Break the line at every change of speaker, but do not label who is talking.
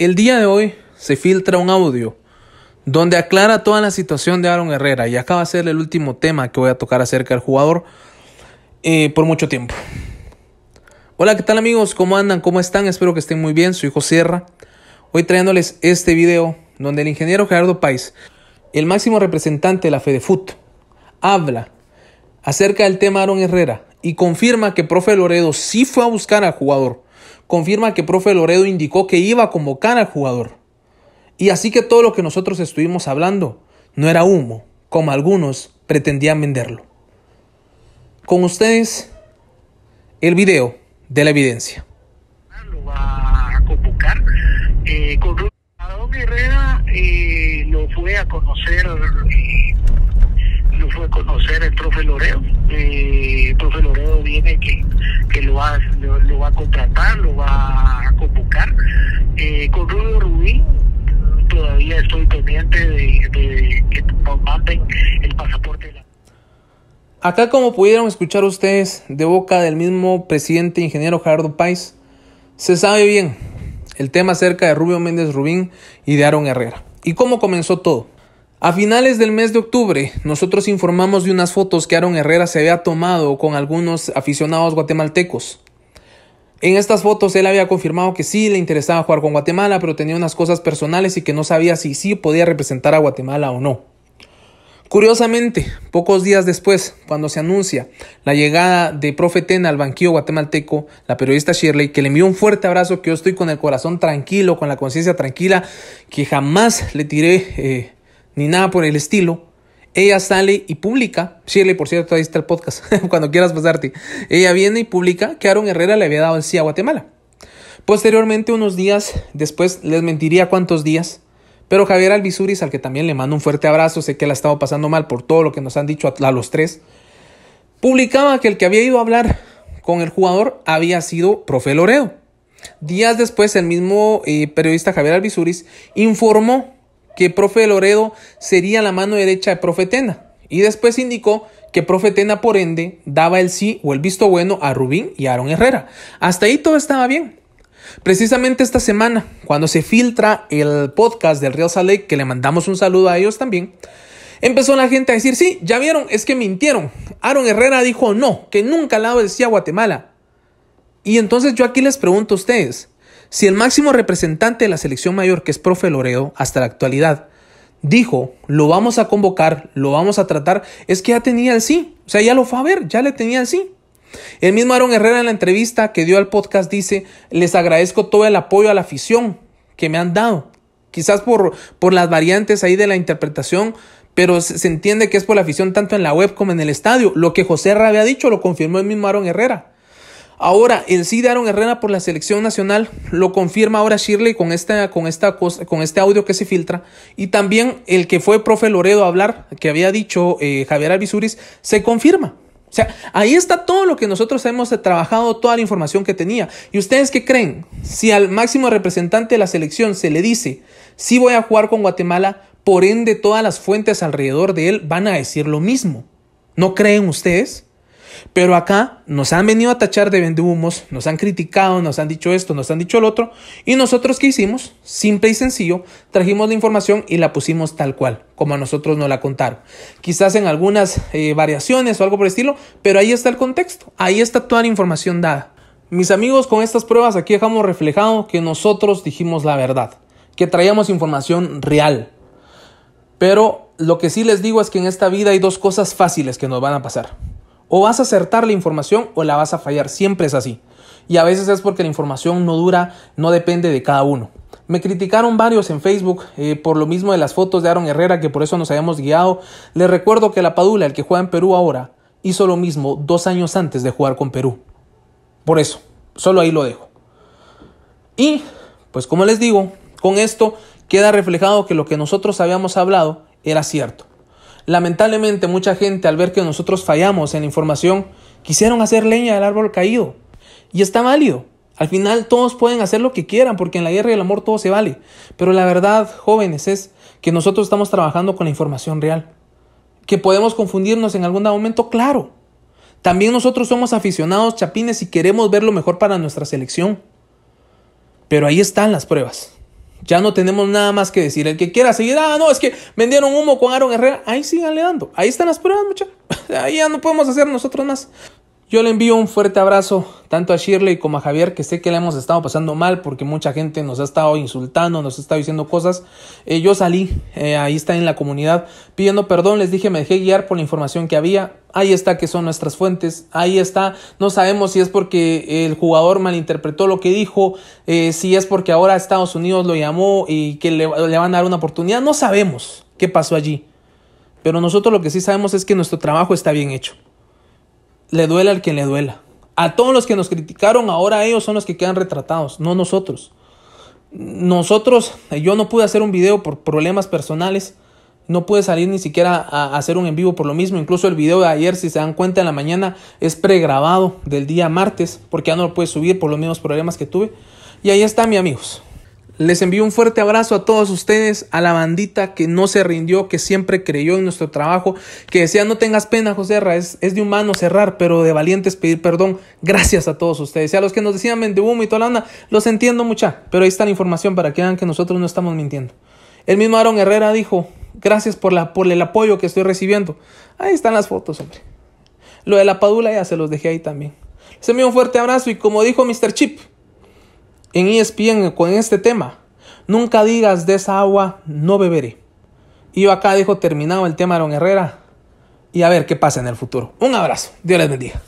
El día de hoy se filtra un audio donde aclara toda la situación de Aaron Herrera y acaba de ser el último tema que voy a tocar acerca del jugador eh, por mucho tiempo. Hola, ¿qué tal amigos? ¿Cómo andan? ¿Cómo están? Espero que estén muy bien. Soy hijo Sierra. Hoy trayéndoles este video donde el ingeniero Gerardo Pais, el máximo representante de la FEDEFUT, habla acerca del tema Aaron Herrera y confirma que profe Loredo sí fue a buscar al jugador confirma que profe Loredo indicó que iba a convocar al jugador. Y así que todo lo que nosotros estuvimos hablando no era humo, como algunos pretendían venderlo. Con ustedes, el video de la evidencia. a conocer estoy pendiente de, que manden el pasaporte. Acá como pudieron escuchar ustedes de boca del mismo presidente ingeniero Gerardo Páez, se sabe bien el tema acerca de Rubio Méndez Rubín y de Aaron Herrera. ¿Y cómo comenzó todo? A finales del mes de octubre, nosotros informamos de unas fotos que Aaron Herrera se había tomado con algunos aficionados guatemaltecos. En estas fotos él había confirmado que sí le interesaba jugar con Guatemala, pero tenía unas cosas personales y que no sabía si sí podía representar a Guatemala o no. Curiosamente, pocos días después, cuando se anuncia la llegada de Profe al banquillo guatemalteco, la periodista Shirley, que le envió un fuerte abrazo, que yo estoy con el corazón tranquilo, con la conciencia tranquila, que jamás le tiré eh, ni nada por el estilo, ella sale y publica, Shirley, por cierto, ahí está el podcast, cuando quieras pasarte. Ella viene y publica que Aaron Herrera le había dado el sí a Guatemala. Posteriormente, unos días después, les mentiría cuántos días, pero Javier Alvisuris, al que también le mando un fuerte abrazo, sé que la ha estado pasando mal por todo lo que nos han dicho a, los tres, publicaba que el que había ido a hablar con el jugador había sido Profe Loreo. Días después, el mismo eh, periodista Javier Alvisuris informó que Profe Loredo sería la mano derecha de Profe Tena. Y después indicó que Profe Tena, por ende, daba el sí o el visto bueno a Rubín y Aaron Herrera. Hasta ahí todo estaba bien. Precisamente esta semana, cuando se filtra el podcast del Real Salt que le mandamos un saludo a ellos también, empezó la gente a decir, sí, ya vieron, es que mintieron. Aaron Herrera dijo no, que nunca la dado el sí a Guatemala. Y entonces yo aquí les pregunto a ustedes, si el máximo representante de la selección mayor, que es profe Loredo, hasta la actualidad, dijo, lo vamos a convocar, lo vamos a tratar, es que ya tenía el sí. O sea, ya lo fue a ver, ya le tenía el sí. El mismo Aaron Herrera en la entrevista que dio al podcast dice, les agradezco todo el apoyo a la afición que me han dado. Quizás por, por las variantes ahí de la interpretación, pero se, entiende que es por la afición tanto en la web como en el estadio. Lo que José Herrera había dicho lo confirmó el mismo Aaron Herrera. Ahora, en sí, Aaron Herrera por la selección nacional lo confirma ahora Shirley con, esta, con, esta con este audio que se filtra. Y también el que fue profe Loredo a hablar, que había dicho eh, Javier Alvisuris, se confirma. O sea, ahí está todo lo que nosotros hemos trabajado, toda la información que tenía. ¿Y ustedes qué creen? Si al máximo representante de la selección se le dice, sí voy a jugar con Guatemala, por ende todas las fuentes alrededor de él van a decir lo mismo. ¿No creen ustedes? Pero acá nos han venido a tachar de vendehumos, nos han criticado, nos han dicho esto, nos han dicho el otro, y nosotros qué hicimos? Simple y sencillo, trajimos la información y la pusimos tal cual, como a nosotros nos la contaron. Quizás en algunas eh, variaciones o algo por el estilo, pero ahí está el contexto, ahí está toda la información dada. Mis amigos, con estas pruebas aquí dejamos reflejado que nosotros dijimos la verdad, que traíamos información real. Pero lo que sí les digo es que en esta vida hay dos cosas fáciles que nos van a pasar. O vas a acertar la información o la vas a fallar, siempre es así. Y a veces es porque la información no dura, no depende de cada uno. Me criticaron varios en Facebook eh, por lo mismo de las fotos de Aaron Herrera, que por eso nos habíamos guiado. Les recuerdo que la Padula, el que juega en Perú ahora, hizo lo mismo dos años antes de jugar con Perú. Por eso, solo ahí lo dejo. Y, pues como les digo, con esto queda reflejado que lo que nosotros habíamos hablado era cierto. Lamentablemente mucha gente al ver que nosotros fallamos en la información, quisieron hacer leña del árbol caído. Y está válido. Al final todos pueden hacer lo que quieran, porque en la guerra y el amor todo se vale. Pero la verdad, jóvenes, es que nosotros estamos trabajando con la información real. Que podemos confundirnos en algún momento, claro. También nosotros somos aficionados chapines y queremos ver lo mejor para nuestra selección. Pero ahí están las pruebas. Ya no tenemos nada más que decir. El que quiera seguir, ah, no, es que vendieron humo con Aaron Herrera. Ahí sigan dando. Ahí están las pruebas, muchachos. Ahí ya no podemos hacer nosotros más. Yo le envío un fuerte abrazo tanto a Shirley como a Javier, que sé que le hemos estado pasando mal porque mucha gente nos ha estado insultando, nos ha estado diciendo cosas. Eh, yo salí, eh, ahí está en la comunidad, pidiendo perdón, les dije, me dejé guiar por la información que había. Ahí está que son nuestras fuentes, ahí está. No sabemos si es porque el jugador malinterpretó lo que dijo, eh, si es porque ahora Estados Unidos lo llamó y que le van a dar una oportunidad. No sabemos qué pasó allí. Pero nosotros lo que sí sabemos es que nuestro trabajo está bien hecho le duele al que le duela. A todos los que nos criticaron, ahora ellos son los que quedan retratados, no nosotros. Nosotros, eh, yo no pude hacer un video por problemas personales, no pude salir ni siquiera a hacer un en vivo por lo mismo. Incluso el video de ayer, si se dan cuenta, en la mañana es pregrabado del día martes, porque ya no lo pude subir por los mismos problemas que tuve. Y ahí está, mis amigos. Les envío un fuerte abrazo a todos ustedes, a la bandita que no se rindió, que siempre creyó en nuestro trabajo, que decía no tengas pena, José Erra, es, de de humano cerrar, pero de valientes pedir perdón. Gracias a todos ustedes. Y a los que nos decían mendebumo y toda la onda, los entiendo mucha, pero ahí está la información para que vean que nosotros no estamos mintiendo. El mismo Aaron Herrera dijo, gracias por, la, por el apoyo que estoy recibiendo. Ahí están las fotos, hombre. Lo de la padula ya se los dejé ahí también. Les envío un fuerte abrazo y como dijo Mr. Chip, en ESPN con este tema. Nunca digas de esa agua no beberé. Y yo acá dejo terminado el tema de Aaron Herrera y a ver qué pasa en el futuro. Un abrazo. Dios les bendiga.